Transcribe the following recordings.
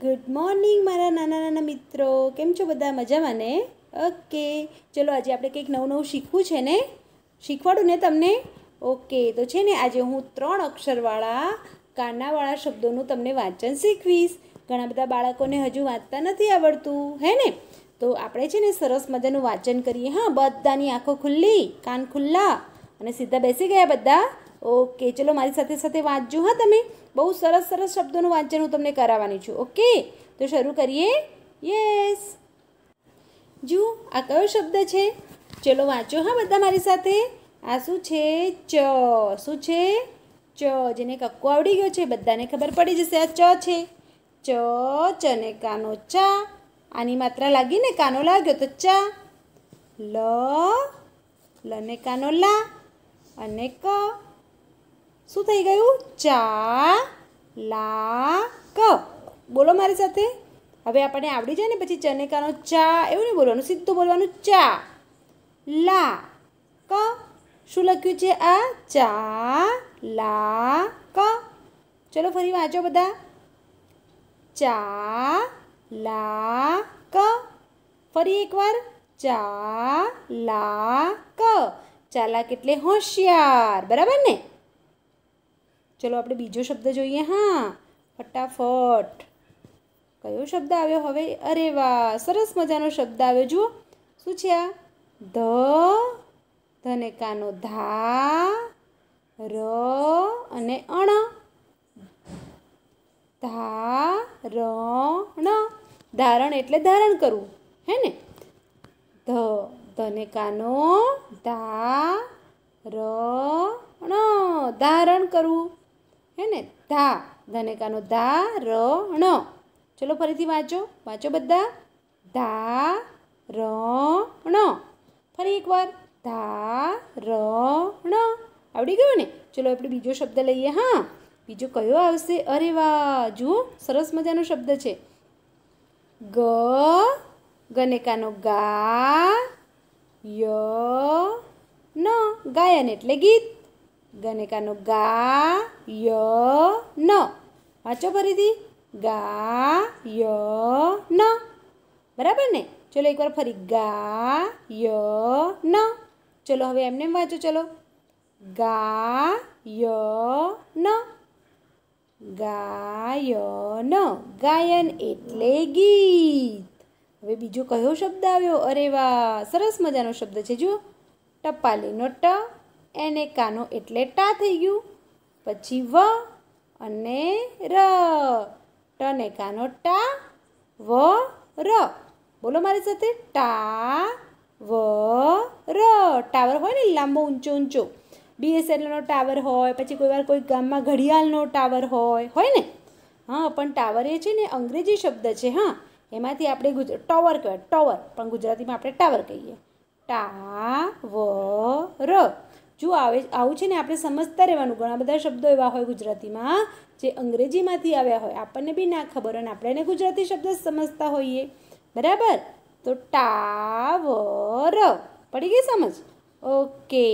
good morning મારા નાના નાના મિત્રો કેમ છો બધા મજામાં ને ઓકે ચલો આજે આપણે કંઈક નવું નવું શીખવું છે ને શીખવાડું ને તમને ઓકે તો છે ને આજે હું ત્રણ અક્ષરવાળા કાનાવાળા શબ્દોનું તમને વાંચન શીખવીશ ઘણા બધા બાળકોને હજુ વાંચતા નથી આવડતું હે ને તો આપણે છે ને સરસ મજાનું વાંચન કરીએ હા બધાની આંખો ખુલ્લી કાન ખુલ્લા અને સીધા બેસી ગયા બધા ઓકે ચલો મારી સાથે સાથે વાંચજો હા તમે બહુ સરસ સરસ શબ્દોનું વાંચન હું તમને કરાવવાની છું ઓકે તો શરૂ કરીએ યસ જુઓ આ કયો શબ્દ છે ચલો વાંચો હા બધા મારી સાથે આ શું છે ચ શું છે ચ જેને કક્કો આવડી ગયો છે બધાને ખબર પડી જશે આ ચ છે ચ ચ ચને કાનો ચા આની માત્રા લાગીને કાનો લાગ્યો તો ચા લ લ ને કાનો લા અને ક શું થઈ ગયું ચા લા ક બોલો મારી સાથે હવે આપણને આવડી જાય ને પછી ચનેકાનો ચા એવું નહીં બોલવાનું સીધું બોલવાનું ચા લા ક શું લખ્યું છે આ ચા લા ક ચલો ફરી વાંચો બધા ચા લા ક ફરી એકવાર ચા લા ક ચાલાક એટલે હોશિયાર બરાબર ને ચલો આપણે બીજો શબ્દ જોઈએ હા ફટાફટ કયો શબ્દ આવ્યો હવે અરે વાહ સરસ મજાનો શબ્દ આવ્યો જુઓ શું છે આ ધ ધને કાનો ધા ર અને અણ ધારણ ધારણ એટલે ધારણ કરવું હે ને ધ ધને કાનો ધા ર ણ ધારણ કરવું હે ને ધા ધનેકાનો ધા ર ણ ચલો ફરીથી વાંચો વાંચો બધા ધા ર ણ ફરી એકવાર ધા ર ણ આવડી ગયું ને ચલો આપણે બીજો શબ્દ લઈએ હા બીજો કયો આવશે અરે વાહ જુઓ સરસ મજાનો શબ્દ છે ગ ગનેકાનો ગા ય ન ગાયન એટલે ગીત ગનેકાનો ગા ય ન વાંચો ફરીથી ગા ય ન બરાબર ને ચલો એકવાર ફરી ગા ય ન ચલો હવે એમને વાંચો ચલો ગા ય ન ગાયન ગાયન એટલે ગીત હવે બીજો કયો શબ્દ આવ્યો અરે વાહ સરસ મજાનો શબ્દ છે જુઓ ટપાલીનો ટ એને કાનો એટલે ટા થઈ ગયું પછી વ અને ર ટને કાનો ટા વ ર બોલો મારી સાથે ટા વ ર ટાવર હોય ને લાંબો ઊંચો ઊંચો બીએસએનએલનો ટાવર હોય પછી કોઈ વાર કોઈ ગામમાં ઘડિયાળનો ટાવર હોય હોય ને હા પણ ટાવર એ છે ને અંગ્રેજી શબ્દ છે હા એમાંથી આપણે ગુજરાત ટોવર કહેવાય ટોવર પણ ગુજરાતીમાં આપણે ટાવર કહીએ ટા વ ર જો આવે આવું છે ને આપણે સમજતા રહેવાનું ઘણા બધા શબ્દો એવા હોય ગુજરાતીમાં જે અંગ્રેજીમાંથી આવ્યા હોય આપણને બી ના ખબર અને આપણે એને ગુજરાતી શબ્દ સમજતા હોઈએ બરાબર તો ટાવર પડી ગઈ સમજ ઓકે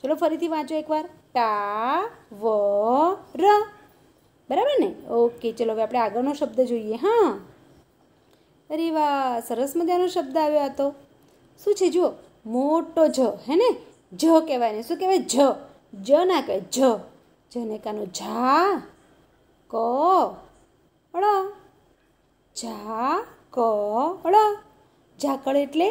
ચલો ફરીથી વાંચો એકવાર ટાવર બરાબર ને ઓકે ચલો હવે આપણે આગળનો શબ્દ જોઈએ હા અરે વાહ સરસ મજાનો શબ્દ આવ્યો હતો શું છે જુઓ મોટો જ હે ને જ કહેવાય ને શું કહેવાય જ જ ના કહેવાય જ જને કાનો ઝા ક ળ ઝા ક ળ ઝાકળ એટલે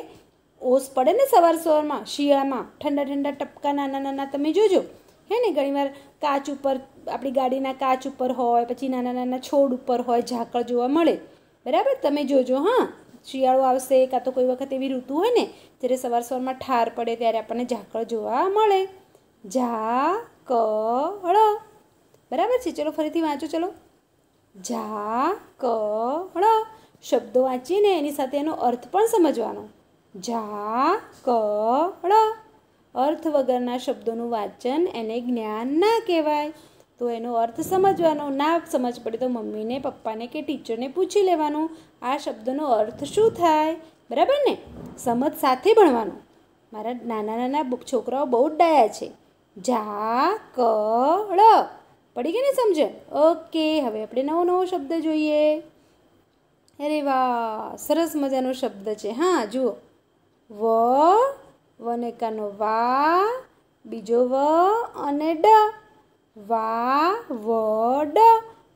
ઓસ પડે ને સવાર સવારમાં શિયાળામાં ઠંડા ઠંડા ટપકા નાના નાના તમે જોજો હે ને ઘણીવાર કાચ ઉપર આપણી ગાડીના કાચ ઉપર હોય પછી નાના નાના છોડ ઉપર હોય ઝાકળ જોવા મળે બરાબર તમે જોજો હા શિયાળો આવશે કાં તો કોઈ વખત એવી ઋતુ હોય ને જ્યારે સવાર સવારમાં ઠાર પડે ત્યારે આપણને ઝાકળ જોવા મળે ઝા ક ળ બરાબર છે ચલો ફરીથી વાંચો ચલો ઝા ક ળ શબ્દો વાંચીને એની સાથે એનો અર્થ પણ સમજવાનો ઝા ક ળ અર્થ વગરના શબ્દોનું વાંચન એને જ્ઞાન ના કહેવાય તો એનો અર્થ સમજવાનો ના સમજ પડે તો મમ્મીને પપ્પાને કે ટીચરને પૂછી લેવાનું આ શબ્દનો અર્થ શું થાય બરાબર ને સમજ સાથે ભણવાનું મારા નાના નાના છોકરાઓ બહુ જ ડાયા છે જા કળ પડી ગઈ ને સમજણ ઓકે હવે આપણે નવો નવો શબ્દ જોઈએ અરે વાહ સરસ મજાનો શબ્દ છે હા જુઓ વ વનેકાનો વા બીજો વ અને ડ વાવડ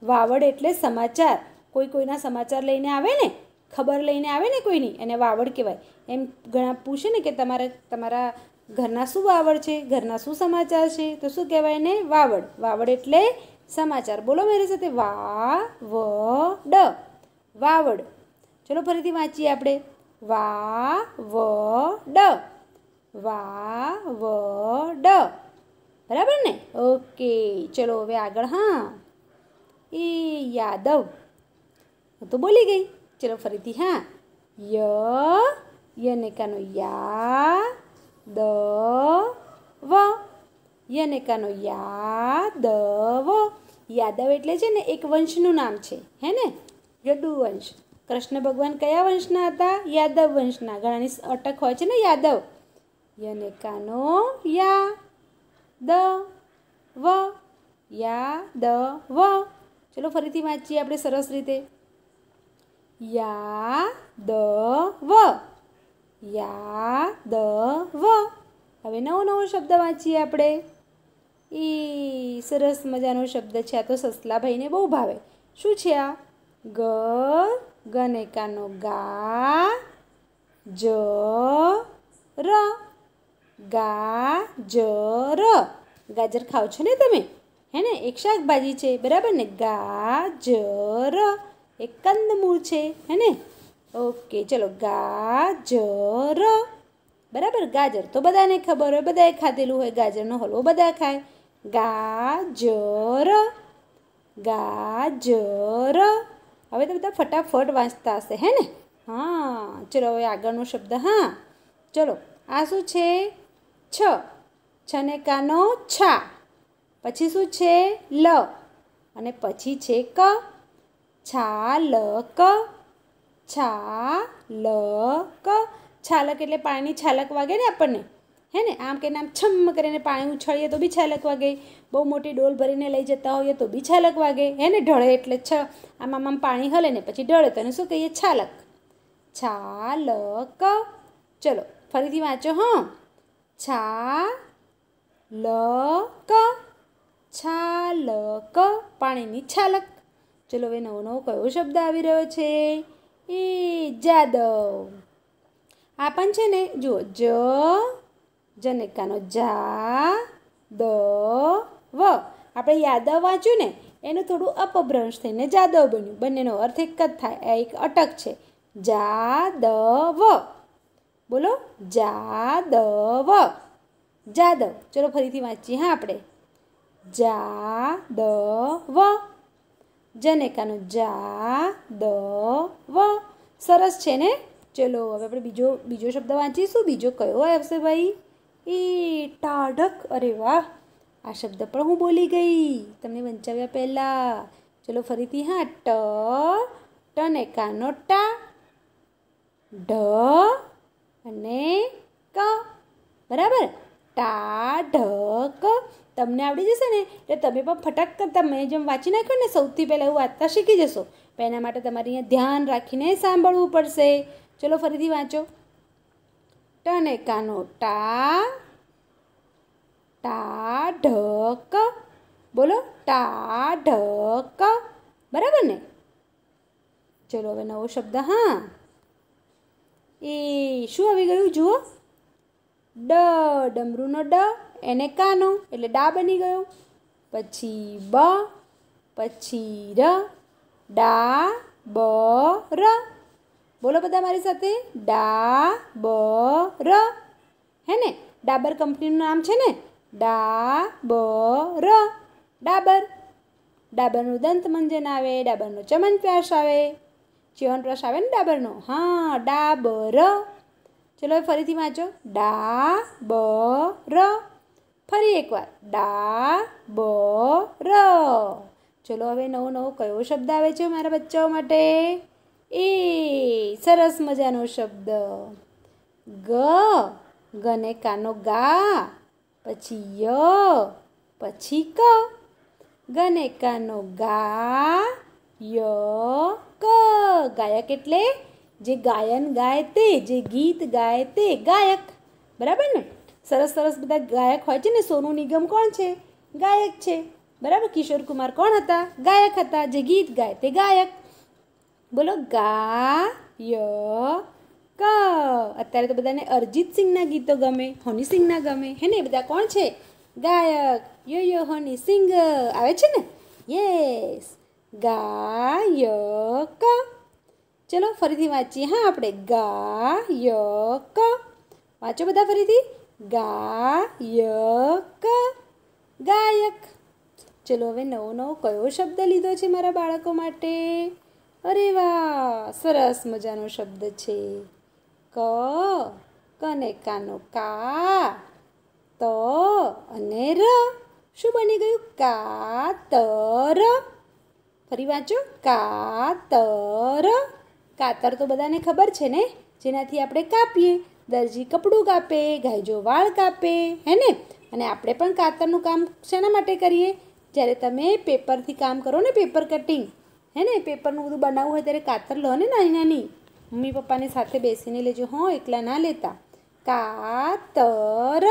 વાવડ એટલે સમાચાર કોઈ કોઈના સમાચાર લઈને આવે ને ખબર લઈને આવે ને કોઈની એને વાવડ કહેવાય એમ ઘણા પૂછે ને કે તમારે તમારા ઘરના શું વાવડ છે ઘરના શું સમાચાર છે તો શું કહેવાય એને વાવડ વાવડ એટલે સમાચાર બોલો મારી સાથે વાવડ વાવડ ચલો ફરીથી વાંચીએ આપણે વાવડ વાવડ બરાબર ને ઓકે ચલો હવે આગળ હા એ યાદવ હું તો બોલી ગઈ ચલો ફરીથી હા ય યનેકાનો યા દ વ યનેકાનો યા દ વ યાદવ એટલે છે ને એક વંશનું નામ છે હે ને વંશ કૃષ્ણ ભગવાન કયા વંશના હતા યાદવ વંશના ઘણાની અટક હોય છે ને યાદવ યનેકાનો યા દ વ યા દ વ ચલો ફરીથી વાંચીએ આપણે સરસ રીતે યા દ વ યા દ વ હવે નવો નવો શબ્દ વાંચીએ આપણે એ સરસ મજાનો શબ્દ છે આ તો સસલાભાઈને બહુ ભાવે શું છે આ ગ ગનેકાનો ગા જ ર ગાજર ગાજર ખાઓ છો ને તમે હે ને એક શાકભાજી છે બરાબર ને ગાજર એક કંદમૂળ છે હે ને ઓકે ચલો ગાજર બરાબર ગાજર તો બધાને ખબર હોય બધાએ ખાધેલું હોય ગાજરનો હલવો બધા ખાય ગાજર ગાજર હવે તો બધા ફટાફટ વાંચતા હશે હે ને હા ચલો હવે આગળનો શબ્દ હા ચલો આ શું છે છ છને કાનો છા પછી શું છે લ અને પછી છે ક છા લ ક છા લ ક છાલક એટલે પાણીની છાલક વાગે ને આપણને હે ને આમ કે આમ છમ કરીને પાણી ઉછળીએ તો બી છાલક વાગે બહુ મોટી ડોલ ભરીને લઈ જતા હોઈએ તો બી છાલક વાગે હે ને ઢળે એટલે છ આમ આમ આમ પાણી હલે ને પછી ઢળે તો એને શું કહીએ છાલક છાલક ચલો ફરીથી વાંચો હં છાલક છાલક પાણીની છાલક ચલો હવે નવો નવો કયો શબ્દ આવી રહ્યો છે એ જાદવ આ પણ છે ને જુઓ જ જનેકાનો જા દ વ આપણે યાદવ વાંચ્યું ને એનું થોડું અપભ્રંશ થઈને જાદવ બન્યું બંનેનો અર્થ એક જ થાય આ એક અટક છે જા દ વ બોલો જાદવ જાદવ ચલો ફરીથી વાંચીએ હા આપણે જાદવ જનેકાનું જાદવ સરસ છે ને ચલો હવે આપણે બીજો બીજો શબ્દ વાંચીશું બીજો કયો આવશે ભાઈ એ ટાઢક અરે વાહ આ શબ્દ પણ હું બોલી ગઈ તમને વંચાવ્યા પહેલાં ચલો ફરીથી હા ટ ટને કાનો ટા ઢ અને ક બરાબર ટા ઢ ક તમને આવડી જશે ને એટલે તમે પણ ફટાક તમે જેમ વાંચી નાખ્યો ને સૌથી પહેલાં એવું વાંચતા શીખી જશો પણ એના માટે તમારે અહીંયા ધ્યાન રાખીને સાંભળવું પડશે ચલો ફરીથી વાંચો ટને કાનો ટા ટા ઢક બોલો ટા ઢક બરાબર ને ચલો હવે નવો શબ્દ હા એ શું આવી ગયું જુઓ ડ ડમરૂનો ડ એને કાનો એટલે ડા બની ગયો પછી બ પછી ર ડા બ ર બોલો બધા મારી સાથે ડા બ ર હે ને ડાબર કંપનીનું નામ છે ને ડા બ ર ડાબર ડાબરનું દંત મંજન આવે ડાબરનો ચમન પ્યાસ આવે જીવન રસ આવે ને ડાબરનો હા ડાબર ચલો હવે ફરીથી વાંચો ડા બ ર ફરી એકવાર ડા બ ર ચલો હવે નવો નવો કયો શબ્દ આવે છે મારા બચ્ચાઓ માટે એ સરસ મજાનો શબ્દ ગ ગને કાનો ગા પછી ય પછી ક ગને કાનો ગા ય ક ગાયક એટલે જે ગાયન ગાય તે જે ગીત ગાય તે ગાયક બરાબર ને સરસ સરસ બધા ગાયક હોય છે ને સોનુ નિગમ કોણ છે ગાયક છે બરાબર કિશોર કુમાર કોણ હતા ગાયક હતા જે ગીત ગાય તે ગાયક બોલો ગા ય ક અત્યારે તો બધાને અરજીત સિંહના ગીતો ગમે હની સિંહના ગમે હે ને બધા કોણ છે ગાયક યો યો હની સિંગ આવે છે ને યસ ગાયક ચલો ફરીથી વાંચીએ હા આપણે ગાયક વાંચો બધા ફરીથી ગાયક ગાયક ચલો હવે નવો નવો કયો શબ્દ લીધો છે મારા બાળકો માટે અરે વાહ સરસ મજાનો શબ્દ છે ક કને કાનો કા ત અને ર શું બની ગયું કા કાતર ફરી વાંચો કાતર કાતર તો બધાને ખબર છે ને જેનાથી આપણે કાપીએ દરજી કપડું કાપે ગાયજો વાળ કાપે હે ને અને આપણે પણ કાતરનું કામ શેના માટે કરીએ જ્યારે તમે પેપરથી કામ કરો ને પેપર કટિંગ હે ને પેપરનું બધું બનાવવું હોય ત્યારે કાતર લો ને નાની નાની મમ્મી પપ્પાની સાથે બેસીને લેજો હં એકલા ના લેતા કાતર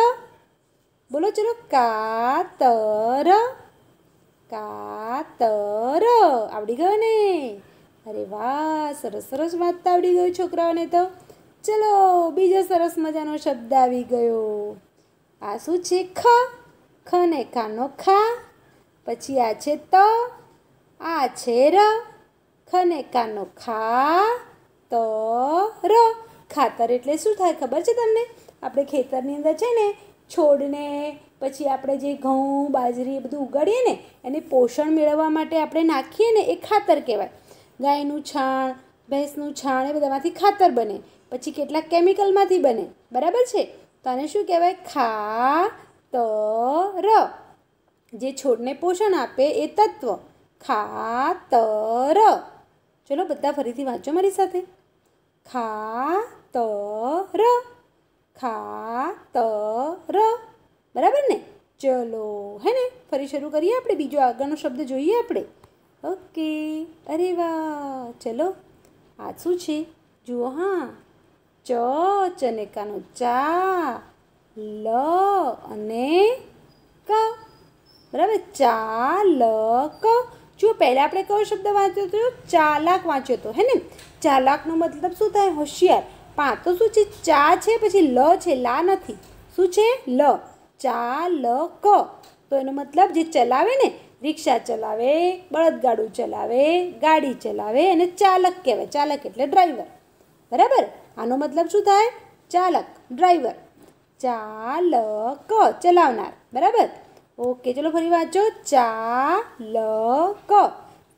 બોલો ચલો કાતર કાતર આવડી ગયો ને અરે વાહ સરસ સરસ વાત તો આવડી ગયો છોકરાઓને તો ચલો બીજો સરસ મજાનો શબ્દ આવી ગયો આ શું છે ખ ખ ને ખાનો ખા પછી આ છે ત આ છે ર ખ ને કાનો ખા ત ર ખાતર એટલે શું થાય ખબર છે તમને આપણે ખેતરની અંદર છે ને છોડને પછી આપણે જે ઘઉં બાજરી એ બધું ઉગાડીએ ને એને પોષણ મેળવવા માટે આપણે નાખીએ ને એ ખાતર કહેવાય ગાયનું છાણ ભેંસનું છાણ એ બધામાંથી ખાતર બને પછી કેટલાક કેમિકલમાંથી બને બરાબર છે તો આને શું કહેવાય ખા ત ર જે છોડને પોષણ આપે એ તત્વ ર ચલો બધા ફરીથી વાંચો મારી સાથે ખા ખા ત ર ત ર બરાબર ને ચલો હે ને ફરી શરૂ કરીએ આપણે બીજો આગળનો શબ્દ જોઈએ આપણે ઓકે અરે વાહ ચલો આ શું છે જુઓ હા ચ ચને ચનેકાનો ચા લ અને ક બરાબર ચા લ ક જુઓ પહેલાં આપણે કયો શબ્દ વાંચ્યો હતો ચાલાક વાંચ્યો હતો હે ને ચાલાકનો મતલબ શું થાય હોશિયાર પાંચ તો શું છે ચા છે પછી લ છે લા નથી શું છે લ ચાલક તો એનો મતલબ જે ચલાવે ને રિક્ષા ચલાવે બળદગાડું ચલાવે ગાડી ચલાવે એને ચાલક કહેવાય ચાલક એટલે ડ્રાઈવર બરાબર આનો મતલબ શું થાય ચાલક ડ્રાઈવર ચાલક ચલાવનાર બરાબર ઓકે ચલો ફરી વાંચો ચાલક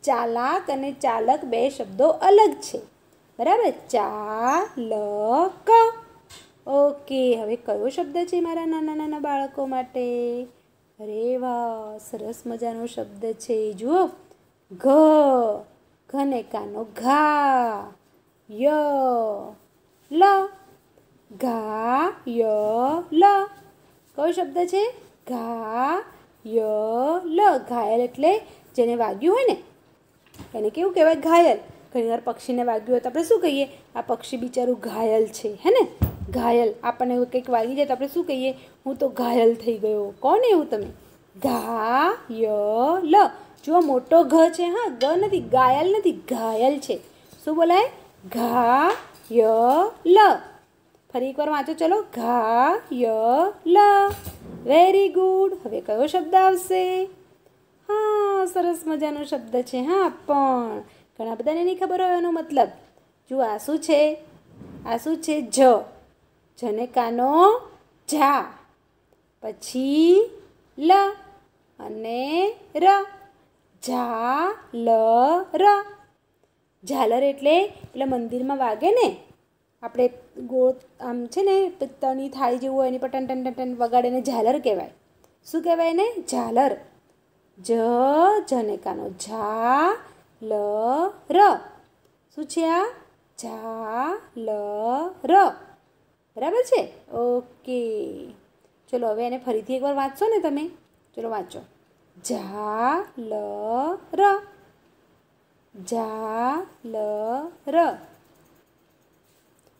ચાલાક અને ચાલક બે શબ્દો અલગ છે બરાબર ચાલક ઓકે હવે કયો શબ્દ છે મારા નાના નાના બાળકો માટે અરે વાહ સરસ મજાનો શબ્દ છે જુઓ ઘ ઘને કાનો ઘા ય લ ઘા ય લ કયો શબ્દ છે ઘા ય લ ઘાયલ એટલે જેને વાગ્યું હોય ને એને કેવું કહેવાય ઘાયલ ઘણીવાર પક્ષીને વાગ્યું હોય તો આપણે શું કહીએ આ પક્ષી બિચારું ઘાયલ છે હે ને ઘાયલ આપણને કંઈક વાગી જાય તો આપણે શું કહીએ હું તો ઘાયલ થઈ ગયો કોણ એવું તમે ઘા ય લ જો મોટો ઘ છે હા ગ નથી ઘાયલ નથી ઘાયલ છે શું બોલાય ઘા ય લ ફરી એકવાર વાંચો ચલો ઘા ય લ વેરી ગુડ હવે કયો શબ્દ આવશે હા સરસ મજાનો શબ્દ છે હા પણ ઘણા બધાને નહીં ખબર હોય એનો મતલબ જુઓ આ શું છે આ શું છે જ જનેકાનો જા પછી લ અને ર જા લ ર ઝાલર એટલે એટલે મંદિરમાં વાગે ને આપણે ગોળ આમ છે ને તણી થાળી જેવું હોય એની પર ટન ટન ટન ટન વગાડે ઝાલર કહેવાય શું કહેવાય ને ઝાલર જ જનેકાનો ઝા લ ર શું છે આ ઝા લ ર બરાબર છે ઓકે ચલો હવે એને ફરીથી એકવાર વાંચશો ને તમે ચલો વાંચો ઝા લ ર ઝા લ ર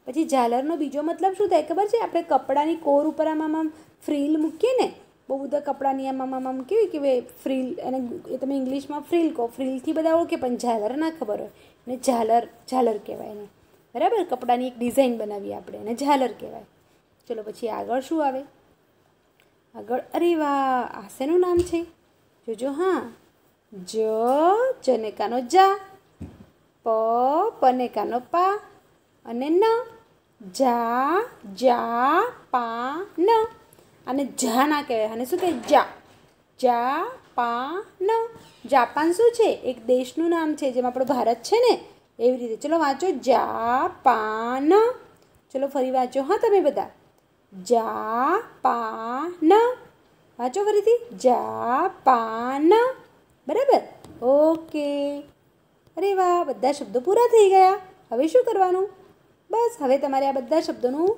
પછી ઝાલરનો બીજો મતલબ શું થાય ખબર છે આપણે કપડાની કોર ઉપર આમ આમ ફ્રીલ મૂકીએ ને બહુ બધા કપડાની આમ આમ આમ કેવી કે ફ્રીલ એને એ તમે ઇંગ્લિશમાં ફ્રીલ કહો ફ્રીલથી બધા ઓળખે પણ ઝાલર ના ખબર હોય ને ઝાલર ઝાલર કહેવાય એને બરાબર કપડાની એક ડિઝાઇન બનાવીએ આપણે એને ઝાલર કહેવાય ચલો પછી આગળ શું આવે આગળ અરે વાહ આ શેનું નામ છે જોજો હા જ જનેકાનો જા પ પનેકાનો પા અને ન જા જા પા ન અને જા ના કહેવાય અને શું કહે જા જા પા ન જાપાન શું છે એક દેશનું નામ છે જેમાં આપણો ભારત છે ને એવી રીતે ચલો વાંચો જા જાપાન ચલો ફરી વાંચો હા તમે બધા જા જાપાન વાંચો ફરીથી જા જાપાન બરાબર ઓકે અરે વાહ બધા શબ્દો પૂરા થઈ ગયા હવે શું કરવાનું બસ હવે તમારે આ બધા શબ્દોનું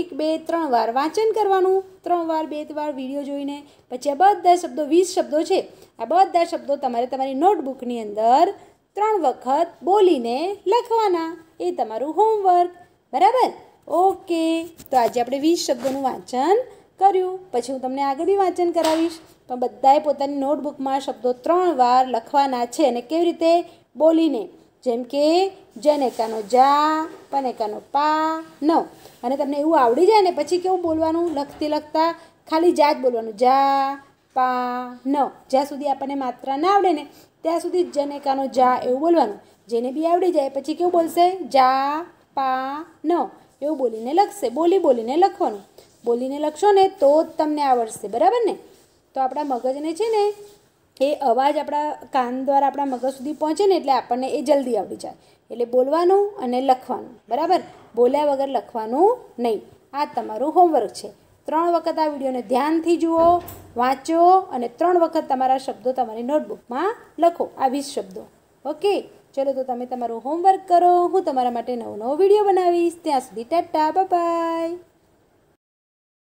એક બે ત્રણ વાર વાંચન કરવાનું ત્રણ વાર બે વાર વિડીયો જોઈને પછી આ બધા શબ્દો વીસ શબ્દો છે આ બધા શબ્દો તમારે તમારી નોટબુકની અંદર ત્રણ વખત બોલીને લખવાના એ તમારું હોમવર્ક બરાબર ઓકે તો આજે આપણે વીસ શબ્દોનું વાંચન કર્યું પછી હું તમને આગળ બી વાંચન કરાવીશ પણ બધાએ પોતાની નોટબુકમાં શબ્દો ત્રણ વાર લખવાના છે અને કેવી રીતે બોલીને જેમ કે જનેકાનો જા પનેકાનો પા નવ અને તમને એવું આવડી જાય ને પછી કેવું બોલવાનું લખતી લખતા ખાલી જા જ બોલવાનું જા પા નવ જ્યાં સુધી આપણને માત્રા ના આવડે ને ત્યાં સુધી જને કાનો જા એવું બોલવાનું જેને બી આવડી જાય પછી કેવું બોલશે જા પા ન એવું બોલીને લખશે બોલી બોલીને લખવાનું બોલીને લખશો ને તો જ તમને આવડશે બરાબર ને તો આપણા મગજને છે ને એ અવાજ આપણા કાન દ્વારા આપણા મગજ સુધી પહોંચે ને એટલે આપણને એ જલ્દી આવડી જાય એટલે બોલવાનું અને લખવાનું બરાબર બોલ્યા વગર લખવાનું નહીં આ તમારું હોમવર્ક છે ત્રણ વખત આ વિડીયોને ધ્યાનથી જુઓ વાંચો અને ત્રણ વખત તમારા શબ્દો તમારી નોટબુકમાં લખો આ વીસ શબ્દો ઓકે ચલો તો તમે તમારું હોમવર્ક કરો હું તમારા માટે નવો નવો વિડીયો બનાવીશ ત્યાં સુધી ટાટા બાય